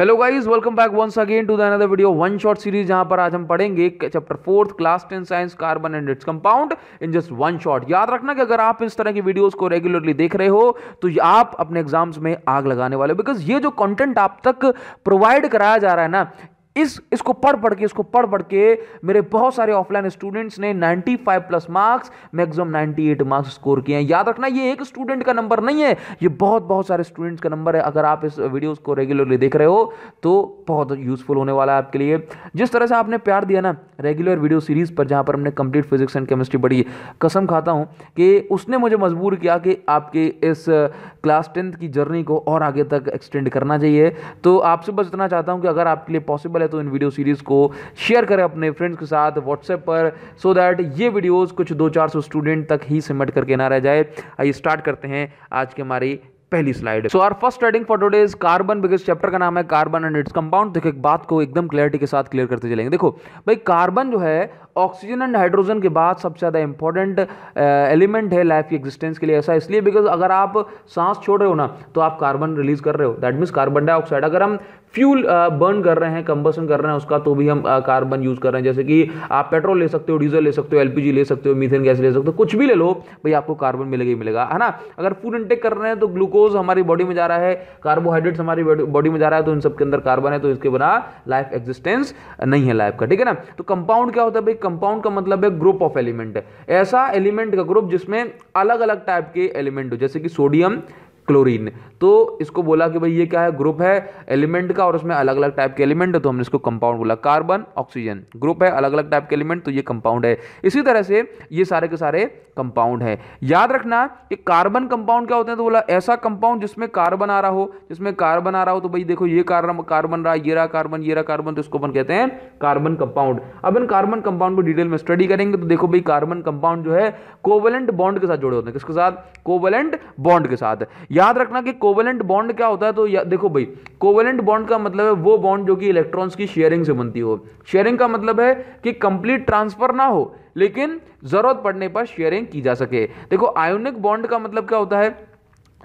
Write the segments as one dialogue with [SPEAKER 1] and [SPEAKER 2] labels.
[SPEAKER 1] hello guys welcome back once again to the another video one shot series जहां पर आज हम पढ़ेंगे chapter fourth class ten science carbon and its compound in just one shot याद रखना कि अगर आप इस तरह की वीडियोस को रेगुलरली देख रहे हो तो आप अपने एग्जाम्स में आग लगाने वाले हो बिकॉज ये जो कंटेंट आप तक प्रोवाइड कराया जा रहा है ना इस इसको पढ़ पढ़ के इसको पढ़ पढ़ के मेरे बहुत सारे ऑफलाइन स्टूडेंट्स ने 95 plus marks maximum 98 marks score किए हैं याद रखना ये एक स्टूडेंट का नंबर नहीं है ये बहुत बहुत सारे स्टूडेंट्स का नंबर है अगर आप इस वीडियोस को रेगुलरली देख रहे हो तो बहुत यूजफुल होने वाला है आपके लिए जिस तरह से आपने प्यार दिया ना रेगुलर वीडियो सीरीज़ पर जहाँ पर हमने कंप्लीट फिजिक्स एंड केमिस्ट्री पढ़ी कसम खाता हूँ कि उसने मुझे मजबूर किया कि आपके इस क्लास टेंथ की जर्नी को और आगे तक एक्सटेंड करना चाहिए तो आपसे बस इतना चाहता हूँ कि अगर आपके लिए पॉसिबल है तो इन वीडियो सीरीज़ को शेयर करें अपने फ्रेंड्स के साथ व्हाट्सएप पर सो so दैट ये वीडियोस कुछ दो चार सौ स्टूडेंट तक ही सिमट करके ना रह जाए आइए स्टार्ट करते हैं आज की हमारी पहली slide so our first starting for today is carbon because chapter का नाम है कार्बन एंड इट्स कंपाउंड देखो एक बात को एकदम क्लैरिटी के साथ क्लियर करते चलेंगे देखो भाई कार्बन जो है ऑक्सीजन एंड हाइड्रोजन के बाद सबसे ज़्यादा इंपॉर्टेंट एलिमेंट है लाइफ की एक्जिस्टेंस के लिए ऐसा इसलिए बिकॉज अगर आप सांस छोड़ रहे हो ना तो आप कार्बन रिलीज कर रहे हो दैट मीन्स कार्बन डाइऑक्साइड अगर हम फ्यूल बर्न कर रहे हैं कंबसन कर रहे हैं उसका तो भी हम कार्बन यूज़ कर रहे हैं जैसे कि आप पेट्रोल ले सकते हो डीजल ले सकते हो एलपीजी ले सकते हो मीथेन गैस ले सकते हो कुछ भी ले लो भाई आपको कार्बन मिलेगा ही मिलेगा है ना अगर फूड इंटेक कर रहे हैं तो ग्लूकोज हमारी बॉडी में जा रहा है कार्बोहाइड्रेट्स हमारी बॉडी में जा रहा है तो इन सबके अंदर कार्बन है तो इसके बिना लाइफ एग्जिस्टेंस नहीं है लाइफ का ठीक है ना तो कंपाउंड क्या होता है भाई कंपाउंड का मतलब है ग्रुप ऑफ एलिमेंट ऐसा एलिमेंट का ग्रुप जिसमें अलग अलग टाइप के एलिमेंट हो जैसे कि सोडियम क्लोरीन तो इसको बोला कि भाई ये क्या है ग्रुप है एलिमेंट का और उसमें अलग अलग टाइप के एलिमेंट है तो हमने इसको कंपाउंड बोला कार्बन ऑक्सीजन ग्रुप है अलग अलग टाइप के एलिमेंट तो ये कंपाउंड है इसी तरह से ये सारे के सारे कंपाउंड है याद रखना कि कार्बन कंपाउंड क्या होते हैं तो बोला ऐसा कंपाउंड जिसमें कार्बन आ रहा हो जिसमें कार्बन आ रहा हो तो भाई देखो ये कार्बन कार्बन रहा ये रहा कार्बन ये रहा कार्बन तो इसको अपन कहते हैं कार्बन कंपाउंड अब इन कार्बन कंपाउंड को डिटेल में स्टडी करेंगे तो देखो भाई कार्बन कंपाउंड जो है कोवलेंट बॉन्ड के साथ जुड़े होते हैं किसके साथ कोवलेंट बॉन्ड के साथ याद रखना कि कोवेलेंट बॉन्ड क्या होता है तो देखो भाई कोवेलेंट बॉन्ड का मतलब है वो बॉन्ड जो कि इलेक्ट्रॉन्स की शेयरिंग से बनती हो शेयरिंग का मतलब है कि कंप्लीट ट्रांसफर ना हो लेकिन जरूरत पड़ने पर शेयरिंग की जा सके देखो आयोनिक बॉन्ड का मतलब क्या होता है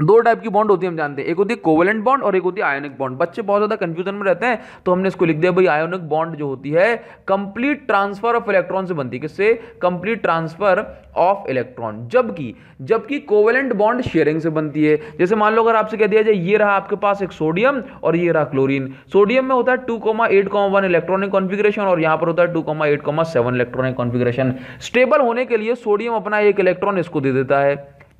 [SPEAKER 1] दो टाइप की बॉन्ड होती है हम जानते हैं एक होती है कोवेलेंट बॉन्ड और एक होती है आयोनिक बॉन्ड बच्चे बहुत ज़्यादा कंफ्यूजन में रहते हैं तो हमने इसको लिख दिया भाई आयोनिक बॉन्ड जो होती है कंप्लीट ट्रांसफर ऑफ इलेक्ट्रॉन से बनती है किससे कंप्लीट ट्रांसफर ऑफ इलेक्ट्रॉन जबकि जबकि कोवेलेंट बॉन्ड शेयरिंग से बनती है जैसे मान लो अगर आपसे कह दिया जाए ये रहा आपके पास एक सोडियम और ये रहा क्लोरीन सोडियम में होता है two comma eight comma one electronic configuration और यहाँ पर होता है two comma eight comma seven electronic configuration stable होने के लिए सोडियम अपना एक इलेक्ट्रॉन इसको दे देता है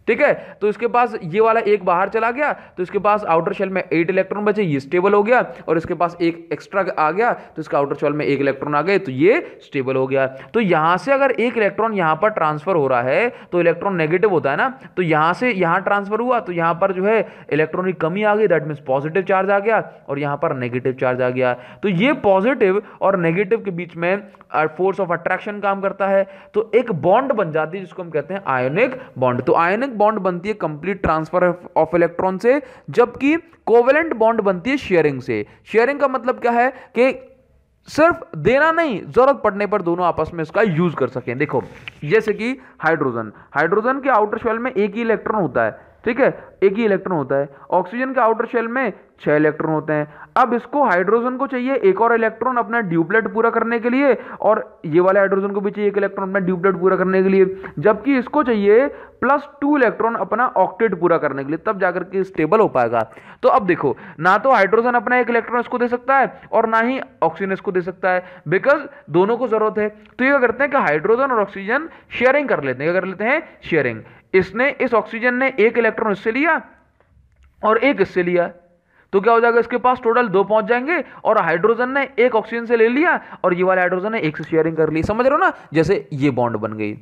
[SPEAKER 1] ठीक है तो इसके पास ये वाला एक बाहर चला गया तो इसके पास आउटर शेल में एट इलेक्ट्रॉन बचे ये स्टेबल हो गया और इसके पास एक एक्स्ट्रा आ गया तो इसका आउटर शेल में एक इलेक्ट्रॉन आ गए तो ये स्टेबल हो गया तो यहां से अगर एक इलेक्ट्रॉन यहां पर ट्रांसफर हो रहा है तो इलेक्ट्रॉन नेगेटिव होता है ना तो यहां से यहां ट्रांसफर हुआ तो यहां पर जो है इलेक्ट्रॉन की कमी आ गई दैट मीन्स पॉजिटिव चार्ज आ गया और यहां पर नेगेटिव चार्ज आ गया तो ये पॉजिटिव और नेगेटिव के बीच में फोर्स ऑफ अट्रैक्शन काम करता है तो एक बॉन्ड बन जाती है जिसको हम कहते हैं आयोनिक बॉन्ड तो आयोनिक बॉन्ड बनती है कंप्लीट ट्रांसफर ऑफ इलेक्ट्रॉन से जबकि कोवेलेंट बॉन्ड बनती है शेयरिंग से शेयरिंग का मतलब क्या है कि सिर्फ देना नहीं जरूरत पड़ने पर दोनों आपस में इसका यूज कर सकें देखो जैसे कि हाइड्रोजन हाइड्रोजन के आउटर शेल में एक ही इलेक्ट्रॉन होता है ठीक है एक ही इलेक्ट्रॉन होता है ऑक्सीजन के आउटर शेल में छह इलेक्ट्रॉन होते हैं अब इसको हाइड्रोजन को चाहिए एक और इलेक्ट्रॉन अपना ड्यूपलेट पूरा करने के लिए और ये वाले हाइड्रोजन को भी चाहिए एक इलेक्ट्रॉन अपना ड्यूपलेट पूरा करने के लिए जबकि इसको चाहिए प्लस टू इलेक्ट्रॉन अपना ऑक्टेट पूरा करने के लिए तब जाकर के स्टेबल हो पाएगा तो अब देखो ना तो हाइड्रोजन अपना एक इलेक्ट्रॉन इसको दे सकता है और ना ही ऑक्सीजन इसको दे सकता है बिकॉज दोनों को जरूरत है तो ये करते हैं कि हाइड्रोजन और ऑक्सीजन शेयरिंग कर लेते हैं क्या कर लेते हैं शेयरिंग इसने इस ऑक्सीजन ने एक इलेक्ट्रॉन इससे लिया और एक इससे लिया तो क्या हो जाएगा इसके पास टोटल दो पहुंच जाएंगे और हाइड्रोजन ने एक ऑक्सीजन से ले लिया और ये वाला हाइड्रोजन ने एक से शेयरिंग कर ली समझ रहे हो ना जैसे ये बॉन्ड बन गई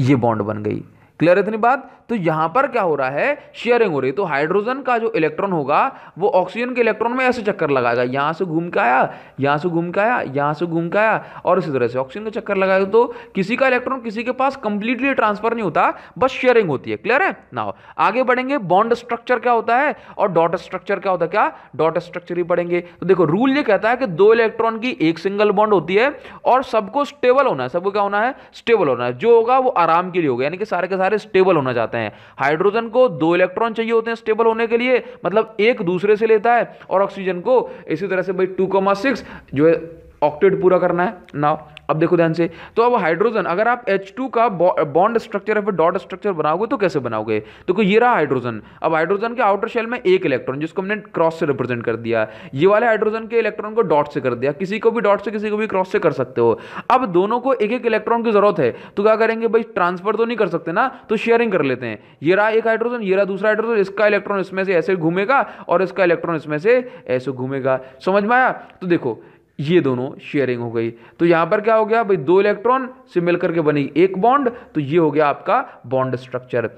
[SPEAKER 1] ये बॉन्ड बन गई क्लियर इतनी बात तो यहां पर क्या हो रहा है शेयरिंग हो रही है तो हाइड्रोजन का जो इलेक्ट्रॉन होगा वो ऑक्सीजन के इलेक्ट्रॉन में ऐसे चक्कर लगाएगा यहां से घूम के आया यहां से घूम के आया यहां से घूम के आया और इसी तरह से ऑक्सीजन का चक्कर लगाएगा तो किसी का इलेक्ट्रॉन किसी के पास कंप्लीटली ट्रांसफर नहीं होता बस शेयरिंग होती है क्लियर है ना आगे बढ़ेंगे बॉन्ड स्ट्रक्चर क्या होता है और डॉट स्ट्रक्चर क्या होता है क्या डॉट स्ट्रक्चर ही पढ़ेंगे तो देखो रूल ये कहता है कि दो इलेक्ट्रॉन की एक सिंगल बॉन्ड होती है और सबको स्टेबल होना है सबको क्या होना है स्टेबल होना है जो होगा वो आराम के लिए होगा यानी कि सारे के सारे सारे स्टेबल होना चाहते हैं हाइड्रोजन को दो इलेक्ट्रॉन चाहिए होते हैं स्टेबल होने के लिए मतलब एक दूसरे से लेता है और ऑक्सीजन को इसी तरह से भाई टू जो है ऑक्टेट पूरा करना है ना अब देखो ध्यान से तो अब हाइड्रोजन अगर आप H2 का बॉन्ड स्ट्रक्चर या फिर डॉट स्ट्रक्चर बनाओगे तो कैसे बनाओगे देखो तो ये रहा हाइड्रोजन अब हाइड्रोजन के आउटर शेल में एक इलेक्ट्रॉन जिसको हमने क्रॉस से रिप्रेजेंट कर दिया ये वाले हाइड्रोजन के इलेक्ट्रॉन को डॉट से कर दिया किसी को भी डॉट से किसी को भी क्रॉस से कर सकते हो अब दोनों को एक एक इलेक्ट्रॉन की जरूरत है तो क्या करेंगे भाई ट्रांसफर तो नहीं कर सकते ना तो शेयरिंग कर लेते हैं ये रहा एक हाइड्रोजन ये रहा दूसरा हाइड्रोजन इसका इलेक्ट्रॉन इसमें से ऐसे घूमेगा और इसका इलेक्ट्रॉन इसमें से ऐसे घूमेगा समझ में आया तो देखो ये दोनों शेयरिंग हो गई तो यहां पर क्या हो गया भाई दो इलेक्ट्रॉन से मिलकर के बनी एक बॉन्ड तो ये हो गया आपका बॉन्ड स्ट्रक्चर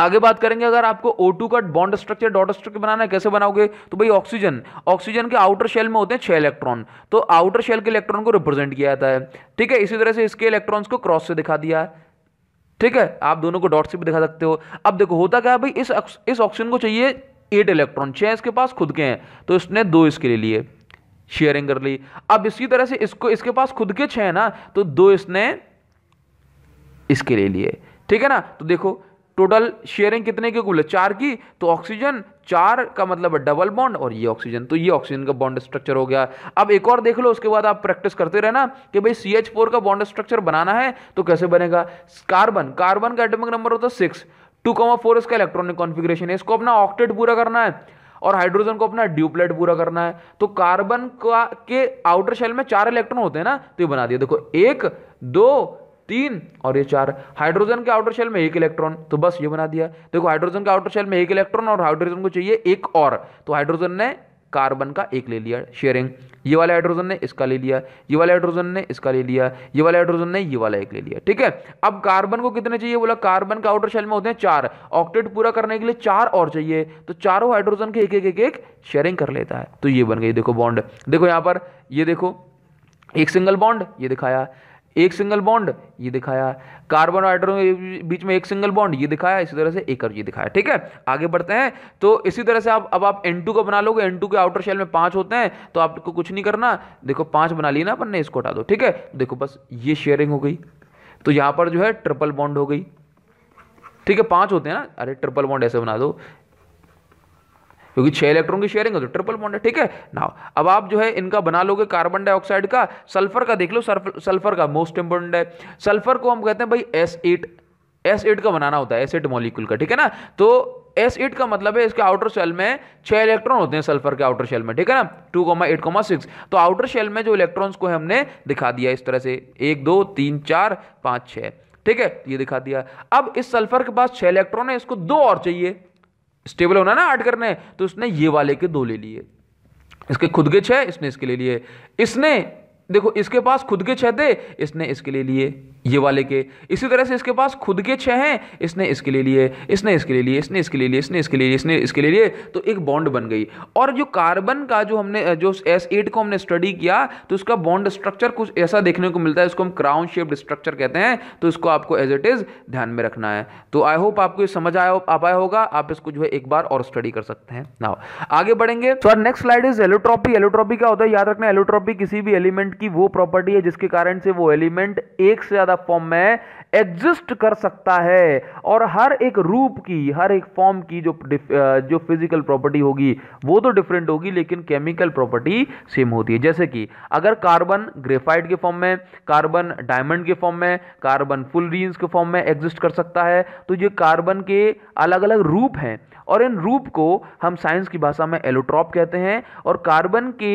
[SPEAKER 1] आगे बात करेंगे अगर आपको O2 का बॉन्ड स्ट्रक्चर डॉट स्ट्रक्चर बनाना है कैसे बनाओगे तो भाई ऑक्सीजन ऑक्सीजन के आउटर शेल में होते हैं छह इलेक्ट्रॉन तो आउटर शेल के इलेक्ट्रॉन को रिप्रेजेंट किया जाता है ठीक है इसी तरह से इसके इलेक्ट्रॉन्स को क्रॉस से दिखा दिया है ठीक है आप दोनों को डॉट से भी दिखा सकते हो अब देखो होता क्या भाई इस ऑक्सीजन को चाहिए एट इलेक्ट्रॉन छह इसके पास खुद के हैं तो इसने दो इसके लिए लिए शेयरिंग कर ली अब इसी तरह से इसको इसके पास खुद के छह ना तो दो इसने इसके ले लिए ठीक है ना तो देखो टोटल शेयरिंग कितने की कुल चार की तो ऑक्सीजन चार का मतलब डबल बॉन्ड और ये ऑक्सीजन तो ये ऑक्सीजन का बॉन्ड स्ट्रक्चर हो गया अब एक और देख लो उसके बाद आप प्रैक्टिस करते रहना कि भाई सी एच फोर का बॉन्ड स्ट्रक्चर बनाना है तो कैसे बनेगा कार्बन कार्बन का एटमिक नंबर होता है सिक्स टू कॉमा फोर इसका इलेक्ट्रॉनिक कॉन्फिग्रेशन है इसको अपना ऑक्टेट पूरा करना है और हाइड्रोजन को अपना ड्यूप्लेट पूरा करना है तो कार्बन का के आउटर शेल में चार इलेक्ट्रॉन होते हैं ना तो ये बना दिया देखो एक दो तीन और ये चार हाइड्रोजन के आउटर शेल में एक इलेक्ट्रॉन तो बस ये बना दिया देखो हाइड्रोजन के आउटर शेल में एक इलेक्ट्रॉन और हाइड्रोजन को चाहिए एक और तो हाइड्रोजन ने कार्बन का एक ले लिया शेयरिंग ये वाला हाइड्रोजन ने इसका ले लिया ये वाला हाइड्रोजन ने इसका ले लिया ये वाला हाइड्रोजन ने ये वाला एक ले लिया ठीक है अब कार्बन को कितने चाहिए बोला कार्बन का आउटर शेल में होते हैं चार ऑक्टेट पूरा करने के लिए चार और चाहिए तो चारों हाइड्रोजन के एक एक एक एक शेयरिंग कर लेता है तो ये बन गई देखो बॉन्ड देखो यहां पर ये देखो एक सिंगल बॉन्ड ये दिखाया एक सिंगल बॉन्ड ये दिखाया कार्बन हाइड्रोजन के बीच में एक सिंगल बॉन्ड ये दिखाया इसी तरह से एक और ये दिखाया ठीक है आगे बढ़ते हैं तो इसी तरह से आप अब आप एन का बना लोगे एन के आउटर शेल में पांच होते हैं तो आपको कुछ नहीं करना देखो पांच बना लिए ना अपन ने इसको हटा दो ठीक है देखो बस ये शेयरिंग हो गई तो यहाँ पर जो है ट्रिपल बॉन्ड हो गई ठीक है पांच होते हैं ना अरे ट्रिपल बॉन्ड ऐसे बना दो क्योंकि छह इलेक्ट्रॉन की शेयरिंग है तो ट्रिपल बॉन्ड है ठीक है ना अब आप जो है इनका बना लोगे कार्बन डाइऑक्साइड का सल्फर का देख लो सल्फर का मोस्ट इंपॉर्टेंट है सल्फर को हम कहते हैं भाई एस एट एस एट का बनाना होता है एस एट मॉलिक्यूल का ठीक है ना तो एस एट का मतलब है इसके आउटर शेल में छह इलेक्ट्रॉन होते हैं सल्फर के आउटर शेल में ठीक है ना two comma eight comma six तो आउटर शेल में जो इलेक्ट्रॉन्स को हमने दिखा दिया इस तरह से एक दो तीन चार पाँच छः ठीक है ये दिखा दिया अब इस सल्फर के पास छह इलेक्ट्रॉन है इसको दो और चाहिए स्टेबल होना ना आठ करने तो उसने ये वाले के दो ले लिए इसके खुद के छह इसने इसके ले लिए इसने देखो इसके पास खुद के छह थे इसने इसके ले लिए ये वाले के इसी तरह से इसके पास खुद के छः हैं इसने इसके लिए लिए इसने इसके लिए लिए इसने इसके लिए लिए इसने इसके लिए इसने इसके लिए लिए तो एक बॉन्ड बन गई और जो कार्बन का जो हमने जो एस एट को हमने स्टडी किया तो उसका बॉन्ड स्ट्रक्चर कुछ ऐसा देखने को मिलता है उसको हम क्राउन शेप्ड स्ट्रक्चर कहते हैं तो इसको आपको एज इट इज़ ध्यान में रखना है तो आई होप आपको समझ आया आ पाया होगा आप इसको जो है एक बार और स्टडी कर सकते हैं नाउ आगे बढ़ेंगे तो next slide is allotropy allotropy क्या होता है याद रखना एलोट्रॉपी किसी भी एलिमेंट की वो प्रॉपर्टी है जिसके कारण से वो एलिमेंट एक से ज़्यादा ज़्यादा फॉर्म में एग्जिस्ट कर सकता है और हर एक रूप की हर एक फॉर्म की जो जो फिजिकल प्रॉपर्टी होगी वो तो डिफरेंट होगी लेकिन केमिकल प्रॉपर्टी सेम होती है जैसे कि अगर कार्बन ग्रेफाइट के फॉर्म में कार्बन डायमंड के फॉर्म में कार्बन फुल रीन्स के फॉर्म में एग्जिस्ट कर सकता है तो ये कार्बन के अलग अलग रूप हैं और इन रूप को हम साइंस की भाषा में एलोट्रॉप कहते हैं और कार्बन के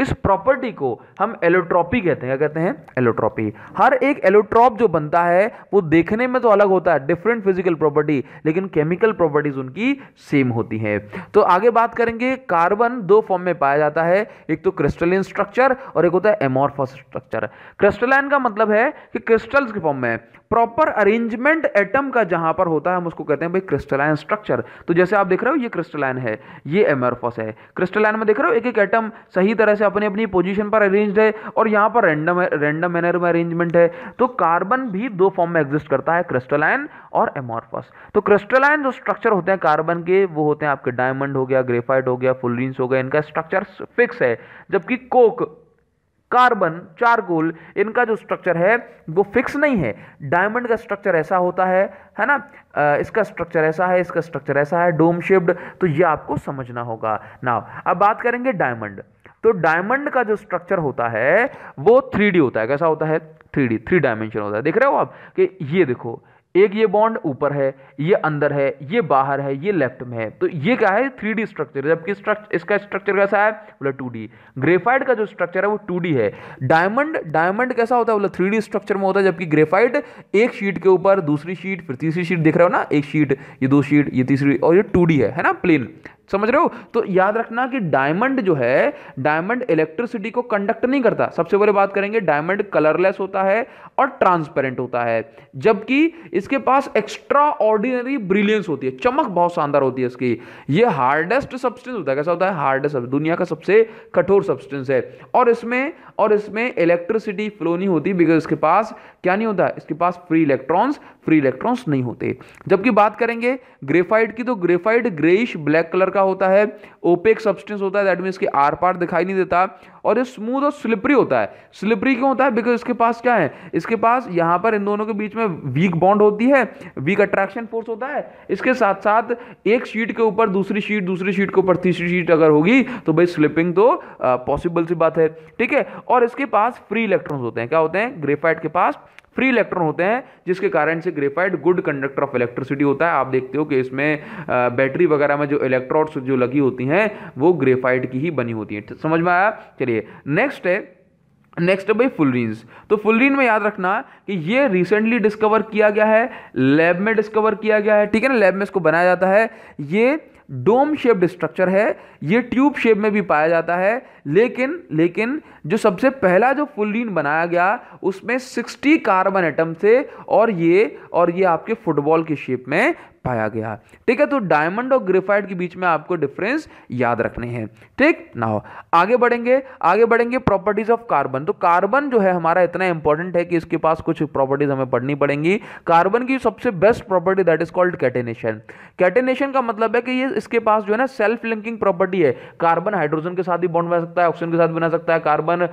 [SPEAKER 1] इस प्रॉपर्टी को हम एलोट्रॉपी कहते हैं क्या कहते हैं एलोट्रॉपी हर एक एलोट्रॉप जो बनता है वो देखने में तो अलग होता है डिफरेंट फिजिकल प्रॉपर्टी लेकिन केमिकल प्रॉपर्टीज उनकी सेम होती हैं तो आगे बात करेंगे कार्बन दो फॉर्म में पाया जाता है एक तो क्रिस्टलिन स्ट्रक्चर और एक होता है एमोरफस स्ट्रक्चर क्रिस्टलाइन का मतलब है कि क्रिस्टल्स के फॉर्म में प्रॉपर अरेंजमेंट एटम का जहां पर होता है हम उसको कहते हैं भाई क्रिस्टलाइन स्ट्रक्चर तो जैसे आप देख रहे हो ये क्रिस्टलाइन है ये एमोरफस है क्रिस्टलाइन में देख रहे हो एक एक एटम सही तरह से अपनी अपनी पोजीशन पर अरेंज है और यहाँ पर रेंडम रेंडम मैनर में अरेंजमेंट है तो कार्बन भी दो फॉर्म में एग्जिस्ट करता है क्रिस्टलाइन और एमोरफस तो क्रिस्टलाइन जो स्ट्रक्चर होते हैं कार्बन के वो होते हैं आपके डायमंड हो गया ग्रेफाइट हो गया फुलरीन्स हो गया इनका स्ट्रक्चर फिक्स है जबकि कोक कार्बन चारकोल इनका जो स्ट्रक्चर है वो फिक्स नहीं है डायमंड का स्ट्रक्चर ऐसा होता है है ना इसका स्ट्रक्चर ऐसा है इसका स्ट्रक्चर ऐसा है डोम शेप्ड तो ये आपको समझना होगा ना अब बात करेंगे डायमंड तो डायमंड का जो स्ट्रक्चर होता है वो थ्री होता है कैसा होता है थ्री डी थ्री डायमेंशन होता है देख रहे हो आप कि ये देखो एक ये बॉन्ड ऊपर है ये अंदर है ये बाहर है ये लेफ्ट में है तो ये क्या है थ्री डी स्ट्रक्चर जबकि स्ट्रक्चर इसका स्ट्रक्चर कैसा है बोला टू डी ग्रेफाइड का जो स्ट्रक्चर है वो टू डी है डायमंड डायमंड कैसा होता है बोला थ्री डी स्ट्रक्चर में होता है जबकि ग्रेफाइड एक शीट के ऊपर दूसरी शीट फिर तीसरी शीट देख रहे हो ना एक शीट ये दो शीट ये तीसरी और ये टू डी है है ना प्लेन समझ रहे हो तो याद रखना कि डायमंड जो है डायमंड इलेक्ट्रिसिटी को कंडक्ट नहीं करता सबसे पहले बात करेंगे डायमंड कलरलेस होता है और ट्रांसपेरेंट होता है जबकि इसके पास एक्स्ट्रा ऑर्डिनरी ब्रिलियंस होती है चमक बहुत शानदार होती है इसकी ये हार्डेस्ट सब्सटेंस होता है कैसा होता है हार्डेस्ट दुनिया का सबसे कठोर सब्सटेंस है और इसमें और इसमें इलेक्ट्रिसिटी फ्लो नहीं होती बिकॉज इसके पास क्या नहीं होता इसके पास फ्री इलेक्ट्रॉन्स फ्री इलेक्ट्रॉन्स नहीं होते जबकि बात करेंगे ग्रेफाइड की तो ग्रेफाइड ग्रेइश ब्लैक कलर का का होता है ओपेक सब्सटेंस होता है दैट मीन्स कि आर पार दिखाई नहीं देता और ये स्मूथ और स्लिपरी होता है स्लिपरी क्यों होता है बिकॉज इसके पास क्या है इसके पास यहाँ पर इन दोनों के बीच में वीक बॉन्ड होती है वीक अट्रैक्शन फोर्स होता है इसके साथ साथ एक शीट के ऊपर दूसरी शीट दूसरी शीट के ऊपर तीसरी शीट अगर होगी तो भाई स्लिपिंग तो पॉसिबल सी बात है ठीक है और इसके पास फ्री इलेक्ट्रॉन्स होते हैं क्या होते हैं ग्रेफाइट के पास फ्री इलेक्ट्रॉन होते हैं जिसके कारण से graphite good conductor of electricity होता है आप देखते हो कि इसमें बैटरी वगैरह में जो इलेक्ट्रॉड्स जो लगी होती हैं वो ग्रेफाइट की ही बनी होती है समझ में आया चलिए नेक्स्ट है नेक्स्ट है भाई फुलरीन्स तो फुलरीन में याद रखना कि ये रिसेंटली डिस्कवर किया गया है लैब में डिस्कवर किया गया है ठीक है ना लैब में इसको बनाया जाता है ये डोम शेप्ड स्ट्रक्चर है ये ट्यूब शेप में भी पाया जाता है लेकिन लेकिन जो सबसे पहला जो फुलिन बनाया गया उसमें 60 कार्बन एटम थे और ये और ये आपके फुटबॉल के शेप में पाया गया ठीक है तो डायमंड और ग्रेफाइट के बीच में आपको डिफरेंस याद रखने हैं ठीक ना आगे बढ़ेंगे आगे बढ़ेंगे प्रॉपर्टीज ऑफ कार्बन तो कार्बन जो है हमारा इतना इंपॉर्टेंट है कि इसके पास कुछ प्रॉपर्टीज हमें पढ़नी पड़ेंगी कार्बन की सबसे best property that is called catenation catenation का मतलब है कि ये इसके पास जो है ना सेल्फ लिंकिंग प्रॉपर्टी है कार्बन हाइड्रोजन के साथ ही बॉन्ड बना सकता है ऑक्सीजन के साथ बना सकता है कार्बन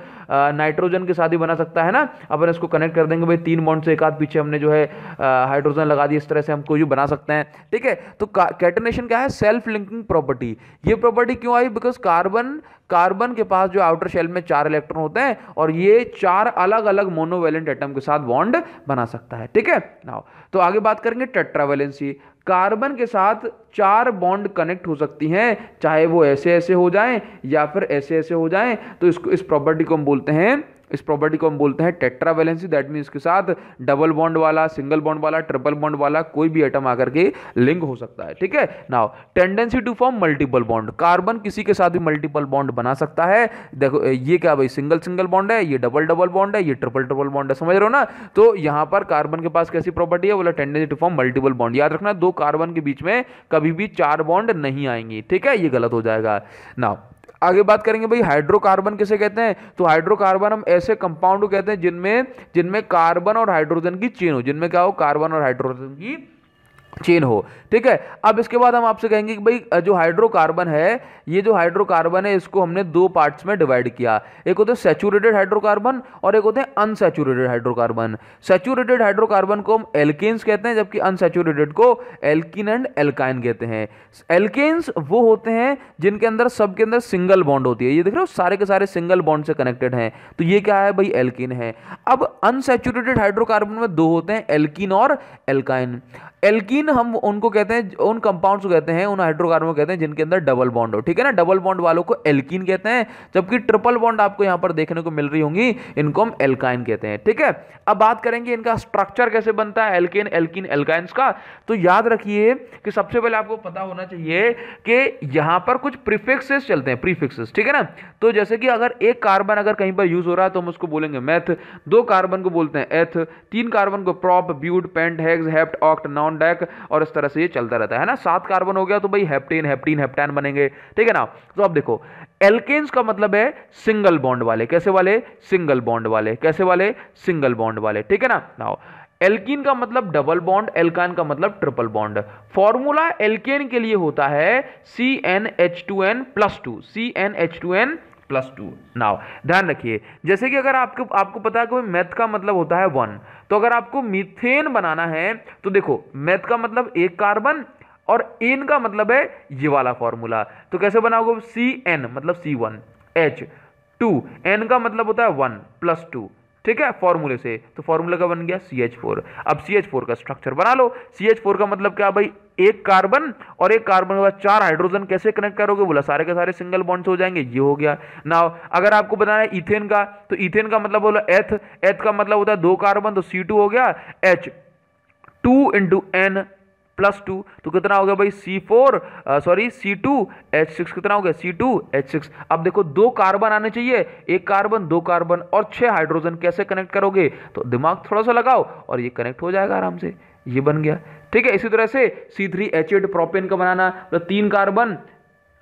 [SPEAKER 1] नाइट्रोजन uh, के साथ ही बना सकता है ना अपन इसको कनेक्ट कर देंगे भाई तीन बॉन्ड से एक आध पीछे हमने जो है हाइड्रोजन uh, लगा दी इस तरह से हम कोई बना सकते हैं है ठीक है तो कैटनेशन क्या है सेल्फ लिंकिंग प्रॉपर्टी ये प्रॉपर्टी क्यों आई बिकॉज कार्बन कार्बन के पास जो आउटर शेल में चार इलेक्ट्रॉन होते हैं और ये चार अलग अलग मोनोवेलेंट एटम के साथ बॉन्ड बना सकता है ठीक है नाउ तो आगे बात करेंगे टेट्रावेलेंसी कार्बन के साथ चार बॉन्ड कनेक्ट हो सकती हैं चाहे वो ऐसे ऐसे हो जाएं या फिर ऐसे ऐसे हो जाएं तो इसको इस प्रॉपर्टी को हम बोलते हैं इस प्रॉपर्टी को हम बोलते हैं टेट्रा वैलेंसी दैट मीन के साथ डबल बॉन्ड वाला सिंगल बॉन्ड वाला ट्रिपल बॉन्ड वाला कोई भी आइटम आकर के लिंक हो सकता है ठीक है now tendency to form multiple bond carbon किसी के साथ भी मल्टीपल बॉन्ड बना सकता है देखो ये क्या भाई सिंगल सिंगल बॉन्ड है ये डबल डबल बॉन्ड है ये ट्रिपल ट्रिपल बॉन्ड है समझ रहे हो ना तो यहाँ पर कार्बन के पास कैसी प्रॉपर्टी है बोला tendency to form multiple bond याद रखना दो कार्बन के बीच में कभी भी चार बॉन्ड नहीं आएंगी ठीक है ये गलत हो जाएगा नाउ आगे बात करेंगे भाई हाइड्रोकार्बन किसे कहते हैं तो हाइड्रोकार्बन हम ऐसे कंपाउंड को कहते हैं जिनमें जिनमें कार्बन और हाइड्रोजन की चेन हो जिनमें क्या हो कार्बन और हाइड्रोजन की चेन हो ठीक है अब इसके बाद हम आपसे कहेंगे कि भाई जो हाइड्रोकार्बन है ये जो हाइड्रोकार्बन है इसको हमने दो पार्ट्स में डिवाइड किया एक होते हैं सेचूरेटेड हाइड्रोकार्बन और एक होते हैं अनसेचूरेटेड हाइड्रोकार्बन सेचूरेटेड हाइड्रोकार्बन को हम एल्केन्स कहते हैं जबकि अनसेचूरेटेड को एल्किन एंड एल्काइन कहते हैं एल्केन्स वो होते हैं जिनके अंदर सबके अंदर सिंगल बॉन्ड होती है ये देख रहे हो सारे के सारे सिंगल बॉन्ड से कनेक्टेड हैं तो ये क्या है भाई एल्किन है अब अनसेचूरेटेड हाइड्रोकार्बन में दो होते हैं एल्किन और एल्काइन एल्कीन हम उनको कहते हैं उन कंपाउंड्स को कहते हैं उन हाइड्रोकार्बन को कहते हैं जिनके अंदर डबल बॉन्ड हो ठीक है ना डबल बॉन्ड वालों को एल्कीन कहते हैं जबकि ट्रिपल बॉन्ड आपको यहां पर देखने को मिल रही होंगी इनको हम एल्काइन कहते हैं ठीक है अब बात करेंगे इनका स्ट्रक्चर कैसे बनता है एल्किन एल्किन एल्काइन का तो याद रखिए कि सबसे पहले आपको पता होना चाहिए कि यहां पर कुछ प्रीफिक्सेस चलते हैं प्रीफिक्सेस ठीक है ना तो जैसे कि अगर एक कार्बन अगर कहीं पर यूज हो रहा है तो हम उसको बोलेंगे मैथ दो कार्बन को बोलते हैं एथ तीन कार्बन को prop but pent hex hept oct non carbon dec और इस तरह से ये चलता रहता है ना सात कार्बन हो गया तो भाई हेप्टेन हेप्टीन हेप्टैन बनेंगे ठीक है ना तो अब देखो एल्केन्स का मतलब है सिंगल बॉन्ड वाले कैसे वाले सिंगल बॉन्ड वाले कैसे वाले सिंगल बॉन्ड वाले ठीक है ना नाउ एल्किन का मतलब डबल बॉन्ड एल्कान का मतलब ट्रिपल बॉन्ड फॉर्मूला एल्केन के लिए होता है C N H two N plus two C N H two N plus two now ध्यान रखिए जैसे कि अगर आपको आपको पता है कि मैथ का मतलब होता है वन तो अगर आपको मीथेन बनाना है तो देखो मैथ का मतलब एक कार्बन और एन का मतलब है ये वाला फॉर्मूला तो कैसे बनाओगे सी एन मतलब C one H two N का मतलब होता है वन प्लस टू ठीक है फॉर्मूले से तो फॉर्मूला का बन गया सी एच फोर अब सी एच फोर का स्ट्रक्चर बना लो सी एच फोर का मतलब क्या भाई एक कार्बन और एक कार्बन के बाद चार हाइड्रोजन कैसे कनेक्ट करोगे बोला सारे के सारे सिंगल बॉन्ड्स हो जाएंगे ये हो गया ना अगर आपको बताना है इथेन का तो इथेन का मतलब बोला एथ एथ का मतलब होता है दो कार्बन तो सी टू हो गया H two into N plus two तो कितना हो गया भाई C four sorry C two H six कितना हो गया सी टू एच सिक्स अब देखो दो कार्बन आने चाहिए एक कार्बन दो कार्बन और छह हाइड्रोजन कैसे कनेक्ट करोगे तो दिमाग थोड़ा सा लगाओ और ये कनेक्ट हो जाएगा आराम से ये बन गया ठीक है इसी तरह से C three H eight propane का बनाना मतलब तीन कार्बन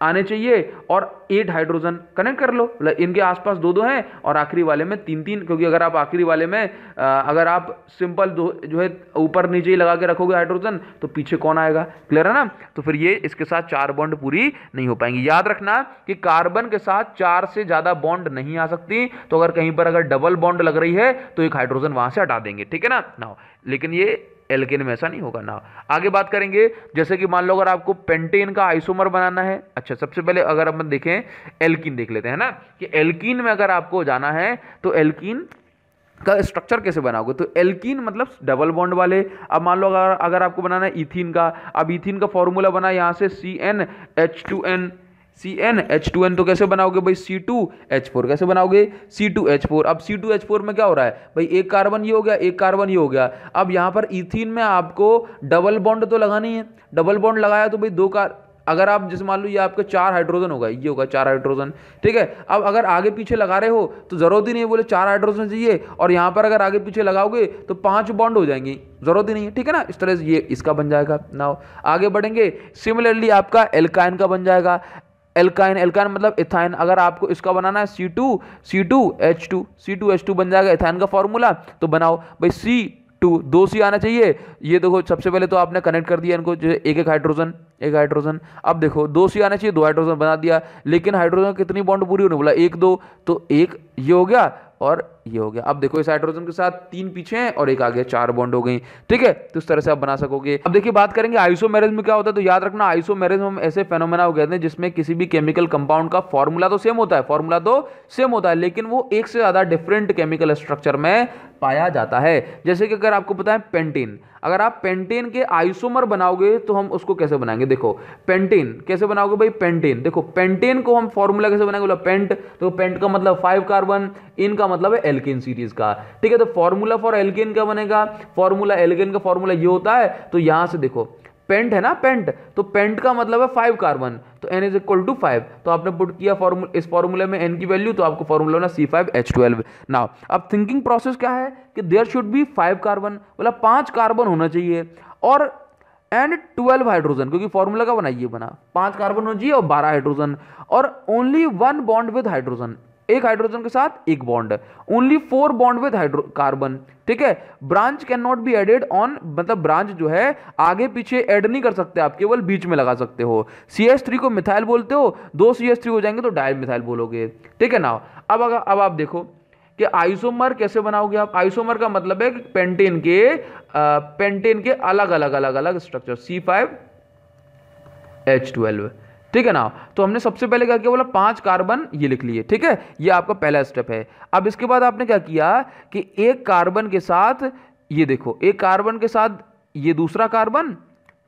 [SPEAKER 1] आने चाहिए और एट हाइड्रोजन कनेक्ट कर लो इनके आसपास दो दो हैं और आखिरी वाले में तीन तीन क्योंकि अगर आप आखिरी वाले में अगर आप सिंपल दो जो है ऊपर नीचे ही लगा के रखोगे हाइड्रोजन तो पीछे कौन आएगा क्लियर है ना तो फिर ये इसके साथ चार बॉन्ड पूरी नहीं हो पाएंगी याद रखना कि कार्बन के साथ चार से ज़्यादा बॉन्ड नहीं आ सकती तो अगर कहीं पर अगर डबल बॉन्ड लग रही है तो एक हाइड्रोजन वहाँ से हटा देंगे ठीक है ना ना लेकिन ये एल्किन में ऐसा नहीं होगा ना आगे बात करेंगे जैसे कि मान लो अगर आपको पेंटेन का आइसोमर बनाना है अच्छा सबसे पहले अगर अपन देखें एल्किन देख लेते हैं ना कि एल्किन में अगर आपको जाना है तो एल्किन का स्ट्रक्चर कैसे बनाओगे तो एल्कीन मतलब डबल बॉन्ड वाले अब मान लो अगर अगर आपको बनाना है इथिन का अब इथिन का फॉर्मूला बना यहाँ से C N H two N C N H two N तो कैसे बनाओगे भाई सी टू एच फोर कैसे बनाओगे सी टू एच फोर अब सी टू एच फोर में क्या हो रहा है भाई एक कार्बन ये हो गया एक कार्बन ये हो गया अब यहाँ पर इथिन में आपको डबल बॉन्ड तो लगानी है डबल बॉन्ड लगाया तो भाई दो कार अगर आप जैसे मान लो ये आपका चार हाइड्रोजन होगा ये होगा चार हाइड्रोजन ठीक है अब अगर आगे पीछे लगा रहे हो तो ज़रूरत ही नहीं है बोले चार हाइड्रोजन चाहिए और यहाँ पर अगर आगे पीछे लगाओगे तो पांच बॉन्ड हो जाएंगी ज़रूरत ही नहीं है ठीक है ना इस तरह से ये इसका बन जाएगा ना आगे बढ़ेंगे सिमिलरली आपका एल्काइन का बन जाएगा एल्काइन एल्काइन मतलब इथाइन अगर आपको इसका बनाना है C two C two H two C two H two बन जाएगा इथाइन का फॉर्मूला तो बनाओ भाई सी टू दो सी आना चाहिए ये देखो सबसे पहले तो आपने कनेक्ट कर दिया इनको जो एक एक हाइड्रोजन एक हाइड्रोजन अब देखो दो सी आना चाहिए दो हाइड्रोजन बना दिया लेकिन हाइड्रोजन कितनी बॉन्ड पूरी होने बोला एक दो तो एक ये हो गया और ये हो गया अब देखो इस हाइड्रोजन के साथ तीन पीछे हैं और एक आगे चार बॉन्ड हो गई ठीक है तो इस तरह से आप बना सकोगे अब देखिए बात करेंगे आइसो में क्या होता है तो याद रखना आइसो में हम ऐसे फेनोमेना हो गए थे जिसमें किसी भी केमिकल कंपाउंड का फॉर्मूला तो सेम होता है फॉर्मूला तो सेम होता है लेकिन वो एक से ज़्यादा डिफरेंट केमिकल स्ट्रक्चर में पाया जाता है जैसे कि अगर आपको पता है पेंटिन अगर आप पेंटेन के आइसोमर बनाओगे तो हम उसको कैसे बनाएंगे देखो पेंटेन कैसे बनाओगे भाई पेंटेन देखो पेंटेन को हम फॉर्मूला कैसे बनाएंगे बोला पेंट तो पेंट का मतलब फाइव कार्बन इन का मतलब है एल्केन सीरीज का ठीक है तो फॉर्मूला फॉर एल्केन का बनेगा फॉर्मूला एल्केन का फॉर्मूला ये होता है तो यहां से देखो पेंट है ना पेंट तो पेंट का मतलब है फाइव कार्बन तो N is equal to five तो आपने पुट किया फॉर्मूल इस फॉर्मूले में एन की वैल्यू तो आपको फॉर्मूला होना सी फाइव एच ट्वेल्व ना अब थिंकिंग प्रोसेस क्या है कि there should be five carbon मतलब पांच कार्बन होना चाहिए और एंड ट्वेल्व हाइड्रोजन क्योंकि फॉर्मूला का बनाइए बना पांच कार्बन होना चाहिए और बारह हाइड्रोजन और only one bond with hydrogen एक हाइड्रोजन के साथ एक bond only four bond with hydrocarbon ठीक है branch can not be added on मतलब ब्रांच जो है आगे पीछे एड नहीं कर सकते आप केवल बीच में लगा सकते हो सी एस थ्री को मिथाइल बोलते हो दो सी एस थ्री हो जाएंगे तो डायल मिथाइल बोलोगे ठीक है ना अब अगर अब आप देखो कि आइसोमर कैसे बनाओगे आप आइसोमर का मतलब है पेंटेन के आ, पेंटेन के अलग अलग अलग अलग structure C five H twelve ठीक है ना तो हमने सबसे पहले क्या किया बोला पांच कार्बन ये लिख लिए ठीक है ये आपका पहला स्टेप है अब इसके बाद आपने क्या किया कि एक कार्बन के साथ ये देखो एक कार्बन के साथ ये दूसरा कार्बन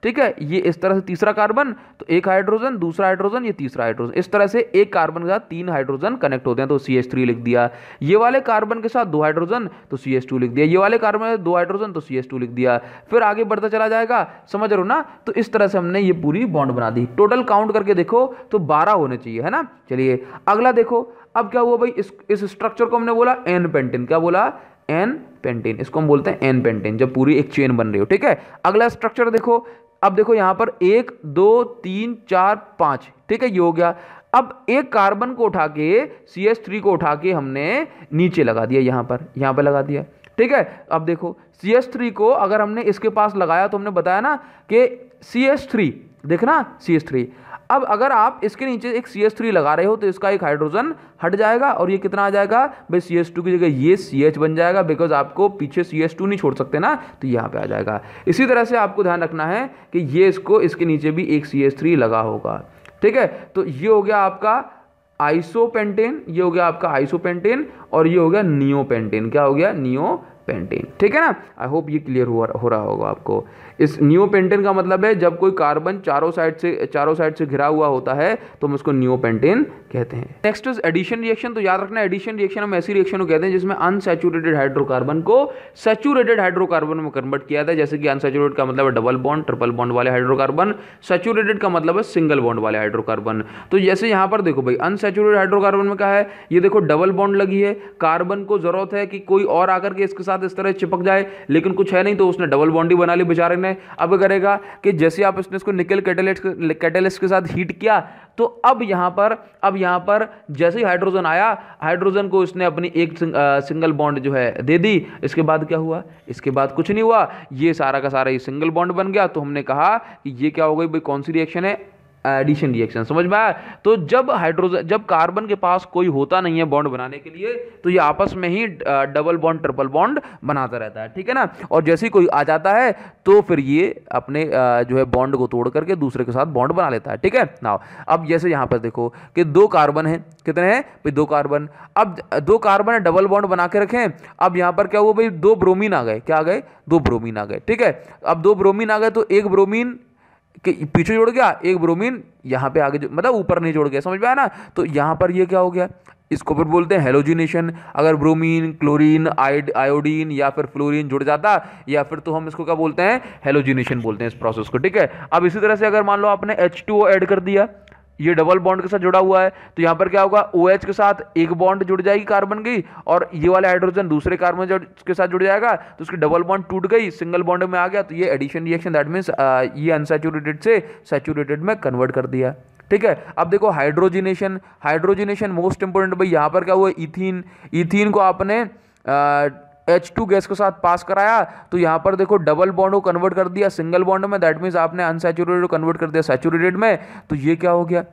[SPEAKER 1] ठीक है ये इस तरह से तीसरा कार्बन तो एक हाइड्रोजन दूसरा हाइड्रोजन ये तीसरा हाइड्रोजन इस तरह से एक कार्बन के साथ तीन हाइड्रोजन कनेक्ट होते हैं तो सी थ्री लिख दिया ये वाले कार्बन के साथ दो हाइड्रोजन तो सी टू लिख दिया ये वाले कार्बन दो हाइड्रोजन तो सी टू लिख दिया फिर आगे बढ़ता चला जाएगा समझ रहे हो ना तो इस तरह से हमने ये पूरी बॉन्ड बना दी टोटल काउंट करके देखो तो बारह होने चाहिए है ना चलिए अगला देखो अब क्या हुआ भाई इस इस स्ट्रक्चर को हमने बोला एन पेंटिन क्या बोला एन पेंटेन इसको हम बोलते हैं एन पेंटेन जब पूरी एक चेन बन रही हो ठीक है अगला स्ट्रक्चर देखो अब देखो यहां पर एक दो तीन चार पांच ठीक है ये हो गया अब एक कार्बन को उठा के सी एस थ्री को उठा के हमने नीचे लगा दिया यहां पर यहां पर लगा दिया ठीक है अब देखो सी एस थ्री को अगर हमने इसके पास लगाया तो हमने बताया ना कि सी एस थ्री देखना सी एस थ्री अब अगर आप इसके नीचे एक सी एस थ्री लगा रहे हो तो इसका एक हाइड्रोजन हट जाएगा और ये कितना आ जाएगा भाई सी एस टू की जगह ये सी एच बन जाएगा बिकॉज आपको पीछे सी एस टू नहीं छोड़ सकते ना तो यहाँ पे आ जाएगा इसी तरह से आपको ध्यान रखना है कि ये इसको इसके नीचे भी एक सी एस थ्री लगा होगा ठीक है तो ये हो गया आपका आइसोपेंटेन ये हो गया आपका आइसोपेंटेन और ये हो गया नियोपेंटेन क्या हो गया नियोपेंटेन ठीक है ना आई होप ये क्लियर हो रहा होगा आपको इस न्यू पेंटेन का मतलब है जब कोई कार्बन चारों साइड से चारों साइड से घिरा हुआ होता है तो हम उसको न्यू पेंटेन कहते हैं नेक्स्ट इज एडिशन रिएक्शन तो याद रखना एडिशन रिएक्शन हम ऐसी रिएक्शन को कहते हैं जिसमें अनसेचुरेटेड हाइड्रोकार्बन को सेचुरेटेड हाइड्रोकार्बन में कन्वर्ट किया था जैसे कि अनसेचुरेटेड का मतलब है डबल बॉन्ड ट्रिपल बॉन्ड वाले हाइड्रोकार्बन सेचुरेटेड का मतलब है सिंगल बॉन्ड वाले हाइड्रोकार्बन तो जैसे यहां पर देखो भाई अनसेचुरेटेड हाइड्रोकार्बन में क्या है ये देखो डबल बॉन्ड लगी है कार्बन को जरूरत है कि कोई और आकर के इसके साथ इस तरह चिपक जाए लेकिन कुछ है नहीं तो उसने डबल बॉन्ड ही बना ली बेचारे ने ने अब करेगा कि जैसे आप उसने इसको निकल कैटेलिस्ट कैटेलिस्ट के साथ हीट किया तो अब यहाँ पर अब यहाँ पर जैसे ही हाइड्रोजन आया हाइड्रोजन को उसने अपनी एक सिंग, आ, सिंगल बॉन्ड जो है दे दी इसके बाद क्या हुआ इसके बाद कुछ नहीं हुआ ये सारा का सारा ये सिंगल बॉन्ड बन गया तो हमने कहा कि ये क्या हो गई भाई कौन सी रिएक्शन है एडिशन रिएक्शन समझ में आया तो जब हाइड्रोजन जब कार्बन के पास कोई होता नहीं है बॉन्ड बनाने के लिए तो ये आपस में ही डबल बॉन्ड ट्रिपल बॉन्ड बनाता रहता है ठीक है ना और जैसे ही कोई आ जाता है तो फिर ये अपने जो है बॉन्ड को तोड़ करके दूसरे के साथ बॉन्ड बना लेता है ठीक है ना अब जैसे यहाँ पर देखो कि दो कार्बन है कितने हैं भाई दो कार्बन अब दो कार्बन है डबल बॉन्ड बना के रखें अब यहाँ पर क्या हुआ भाई दो ब्रोमीन आ गए क्या आ गए दो ब्रोमीन आ गए ठीक है अब दो ब्रोमीन आ गए तो एक ब्रोमीन कि पीछे जोड़ गया एक ब्रोमीन यहाँ पे आगे मतलब ऊपर नहीं जोड़ गया समझ में आया ना तो यहाँ पर ये क्या हो गया इसको फिर बोलते हैं हेलोजिनेशन अगर ब्रोमीन क्लोरीन आइड आयोडीन या फिर फ्लोरीन जुड़ जाता या फिर तो हम इसको क्या बोलते हैं हेलोजिनेशन बोलते हैं इस प्रोसेस को ठीक है अब इसी तरह से अगर मान लो आपने एच टू ऐड कर दिया ये डबल बॉन्ड के साथ जुड़ा हुआ है तो यहाँ पर क्या होगा ओ OH के साथ एक बॉन्ड जुड़ जाएगी कार्बन की और ये वाला हाइड्रोजन दूसरे कार्बन के साथ जुड़ जाएगा तो उसकी डबल बॉन्ड टूट गई सिंगल बॉन्ड में आ गया तो ये एडिशन रिएक्शन दैट मीन्स ये अनसेचुरेटेड से सेचुरेटेड में कन्वर्ट कर दिया ठीक है अब देखो हाइड्रोजिनेशन हाइड्रोजिनेशन मोस्ट इंपॉर्टेंट भाई यहाँ पर क्या हुआ इथिन इथिन को आपने एच टू गैस के साथ पास कराया तो यहाँ पर देखो डबल बॉन्ड को कन्वर्ट कर दिया सिंगल बॉन्ड में दैट मीन्स आपने अनसेचुरेटेड को कन्वर्ट कर दिया सेचुरेटेड में तो ये क्या हो गया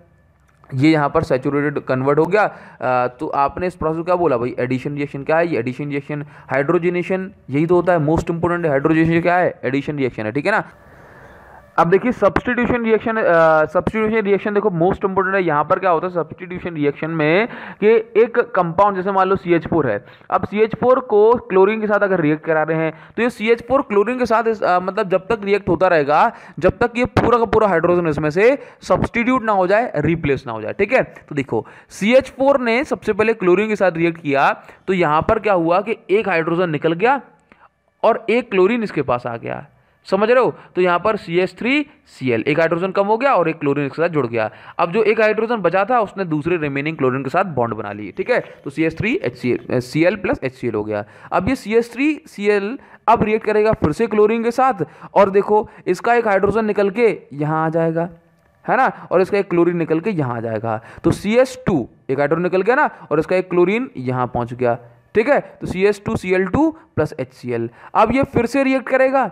[SPEAKER 1] ये यहाँ पर सेचुरेटेड कन्वर्ट हो गया आ, तो आपने इस प्रोसेस क्या बोला भाई एडिशन रिएक्शन क्या है ये एडिशन रिएक्शन हाइड्रोजनेशन यही तो होता है मोस्ट इंपोर्टेंट हाइड्रोजनेशन क्या है एडिशन रिएक्शन है ठीक है ना अब देखिए सब्सटीट्यूशन रिएक्शन सब्सटीट्यूशन रिएक्शन देखो मोस्ट इंपॉर्टेंट है यहाँ पर क्या होता है सब्सटीट्यूशन रिएक्शन में कि एक कंपाउंड जैसे मान लो सी एच फोर है अब सी एच फोर को क्लोरीन के साथ अगर रिएक्ट करा रहे हैं तो ये सी एच फोर क्लोरीन के साथ इस, आ, मतलब जब तक रिएक्ट होता रहेगा जब तक ये पूरा का पूरा हाइड्रोजन इसमें से सब्सटीट्यूट ना हो जाए रिप्लेस ना हो जाए ठीक है तो देखो सी एच फोर ने सबसे पहले क्लोरीन के साथ रिएक्ट किया तो यहाँ पर क्या हुआ कि एक हाइड्रोजन निकल गया और एक क्लोरीन इसके पास आ गया समझ रहे हो तो यहाँ पर C S three C L एक हाइड्रोजन कम हो गया और एक क्लोरीन के साथ जुड़ गया अब जो एक हाइड्रोजन बचा था उसने दूसरे रिमेनिंग क्लोरीन के साथ बॉन्ड बना लिए ठीक है तो C S three H C L C L plus H C L हो गया अब ये C S three C L अब रिएक्ट करेगा फिर से क्लोरीन के साथ और देखो इसका एक हाइड्रोजन निकल के यहाँ आ जाएगा है ना और इसका एक क्लोरीन निकल के यहाँ आ जाएगा तो सी एस टू एक हाइड्रोजन निकल गया ना और इसका एक क्लोरीन यहाँ पहुँच गया ठीक है तो C S two C L two plus H C L अब ये फिर से रिएक्ट करेगा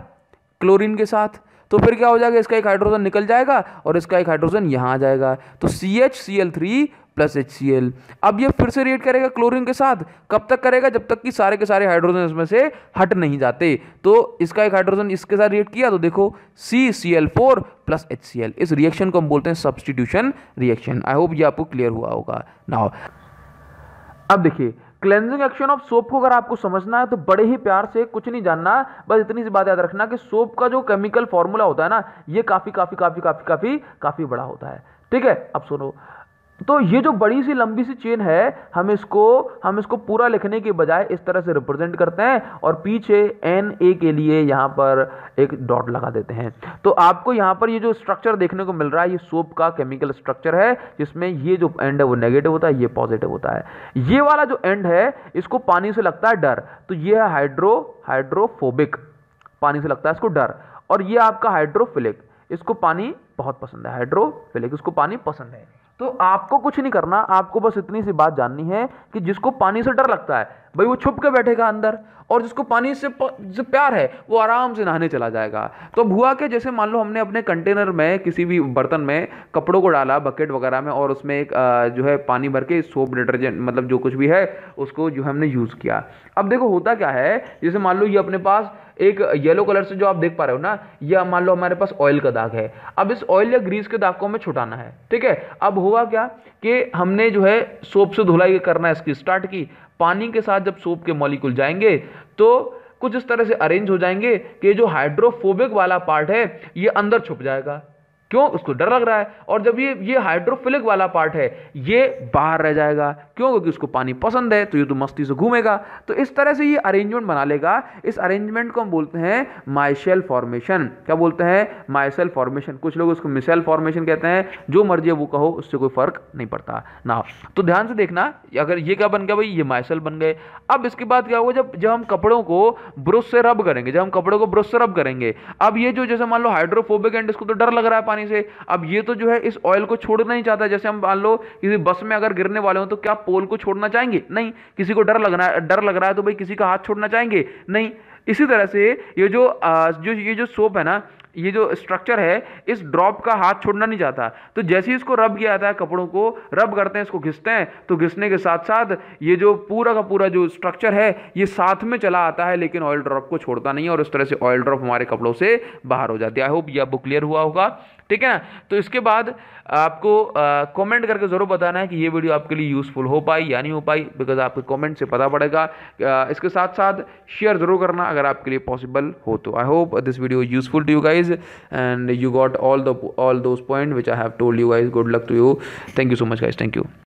[SPEAKER 1] क्लोरीन के साथ तो फिर क्या हो जाएगा इसका एक हाइड्रोजन निकल जाएगा और इसका एक हाइड्रोजन यहाँ आ जाएगा तो C H C L three plus H C L अब ये फिर से रिएक्ट करेगा क्लोरीन के साथ कब तक करेगा जब तक कि सारे के सारे हाइड्रोजन इसमें से हट नहीं जाते तो इसका एक हाइड्रोजन इसके साथ रिएक्ट किया तो देखो C C L four plus H C L इस रिएक्शन को हम बोलते हैं सब्सटीट्यूशन रिएक्शन आई होप ये आपको क्लियर हुआ होगा ना अब देखिए क्लेंजिंग एक्शन ऑफ सोप को अगर आपको समझना है तो बड़े ही प्यार से कुछ नहीं जानना बस इतनी सी बात याद रखना कि सोप का जो केमिकल फॉर्मूला होता है ना ये काफ़ी काफ़ी काफ़ी काफ़ी काफ़ी काफ़ी बड़ा होता है ठीक है अब सुनो तो ये जो बड़ी सी लंबी सी चेन है हम इसको हम इसको पूरा लिखने के बजाय इस तरह से रिप्रेजेंट करते हैं और पीछे एन ए के लिए यहाँ पर एक डॉट लगा देते हैं तो आपको यहाँ पर ये जो स्ट्रक्चर देखने को मिल रहा है ये सोप का केमिकल स्ट्रक्चर है जिसमें ये जो एंड है वो नेगेटिव होता है ये पॉजिटिव होता है ये वाला जो एंड है इसको पानी से लगता है डर तो ये है हाइड्रो हाइड्रोफोबिक पानी से लगता है इसको डर और ये आपका हाइड्रोफिलिक इसको पानी बहुत पसंद है हाइड्रोफिलिक इसको पानी पसंद है तो आपको कुछ नहीं करना आपको बस इतनी सी बात जाननी है कि जिसको पानी से डर लगता है भाई वो छुप के बैठेगा अंदर और जिसको पानी से जो प्यार है वो आराम से नहाने चला जाएगा तो अब हुआ कि जैसे मान लो हमने अपने कंटेनर में किसी भी बर्तन में कपड़ों को डाला बकेट वगैरह में और उसमें एक जो है पानी भर के सोप डिटर्जेंट मतलब जो कुछ भी है उसको जो हमने यूज़ किया अब देखो होता क्या है जैसे मान लो ये अपने पास एक येलो कलर से जो आप देख पा रहे हो ना यह मान लो हमारे पास ऑयल का दाग है अब इस ऑयल या ग्रीस के दाग को हमें छुटाना है ठीक है अब हुआ क्या कि हमने जो है सोप से धुलाई करना है इसकी स्टार्ट की पानी के साथ जब सोप के मॉलिक्यूल जाएंगे तो कुछ इस तरह से अरेंज हो जाएंगे कि जो हाइड्रोफोबिक वाला पार्ट है ये अंदर छुप जाएगा क्यों उसको डर लग रहा है और जब ये ये हाइड्रोफिलिक वाला पार्ट है ये बाहर रह जाएगा क्यों क्योंकि उसको पानी पसंद है तो ये तो मस्ती से घूमेगा तो इस तरह से ये अरेंजमेंट बना लेगा इस अरेंजमेंट को हम बोलते हैं माइशेल फॉर्मेशन क्या बोलते हैं माइसेल फॉर्मेशन कुछ लोग उसको मिसेल फॉर्मेशन कहते हैं जो मर्जी है वो कहो उससे कोई फर्क नहीं पड़ता ना तो ध्यान से देखना अगर ये क्या बन गया भाई ये माइसेल बन गए अब इसके बाद क्या होगा जब जब हम कपड़ों को ब्रश से रब करेंगे जब हम कपड़ों को ब्रश से रब करेंगे अब ये जो जैसे मान लो हाइड्रोफोबिक एंड इसको तो डर लग रहा है पानी कहीं से अब ये तो जो है इस ऑयल को छोड़ना ही चाहता है जैसे हम मान लो किसी बस में अगर गिरने वाले हों तो क्या पोल को छोड़ना चाहेंगे नहीं किसी को डर लगना डर लग रहा है तो भाई किसी का हाथ छोड़ना चाहेंगे नहीं इसी तरह से ये जो आ, जो ये जो सोप है ना ये जो स्ट्रक्चर है इस ड्रॉप का हाथ छोड़ना नहीं चाहता तो जैसे ही इसको रब किया जाता है कपड़ों को रब करते हैं इसको घिसते हैं तो घिसने के साथ साथ ये जो पूरा का पूरा जो स्ट्रक्चर है ये साथ में चला आता है लेकिन ऑयल ड्रॉप को छोड़ता नहीं है और इस तरह से ऑयल ड्रॉप हमारे कपड़ों से बाहर हो जाती है आई होप यह बुक क्लियर हुआ होगा ठीक है ना तो इसके बाद आपको कमेंट करके ज़रूर बताना है कि ये वीडियो आपके लिए यूज़फुल हो पाई या नहीं हो पाई बिकॉज आपके कमेंट से पता पड़ेगा इसके साथ साथ शेयर ज़रूर करना अगर आपके लिए पॉसिबल हो तो I hope this video useful to you guys and you got all the all those point which I have told you guys good luck to you thank you so much guys thank you